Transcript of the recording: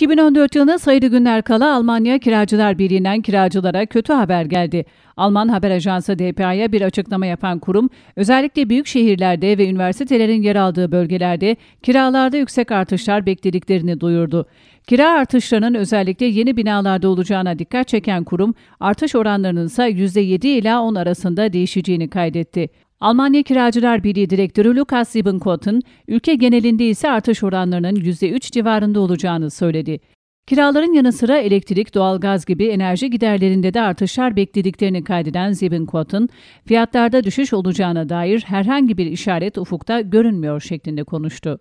2014 yılına sayılı günler kala Almanya Kiracılar Birliği'nden kiracılara kötü haber geldi. Alman haber ajansı DPA'ya bir açıklama yapan kurum, özellikle büyük şehirlerde ve üniversitelerin yer aldığı bölgelerde kiralarda yüksek artışlar beklediklerini duyurdu. Kira artışlarının özellikle yeni binalarda olacağına dikkat çeken kurum, artış oranlarının ise %7 ila 10 arasında değişeceğini kaydetti. Almanya Kiracılar Birliği Direktörü Lukas Siebenkotten, ülke genelinde ise artış oranlarının %3 civarında olacağını söyledi. Kiraların yanı sıra elektrik, doğalgaz gibi enerji giderlerinde de artışlar beklediklerini kaydeden Siebenkotten, fiyatlarda düşüş olacağına dair herhangi bir işaret ufukta görünmüyor şeklinde konuştu.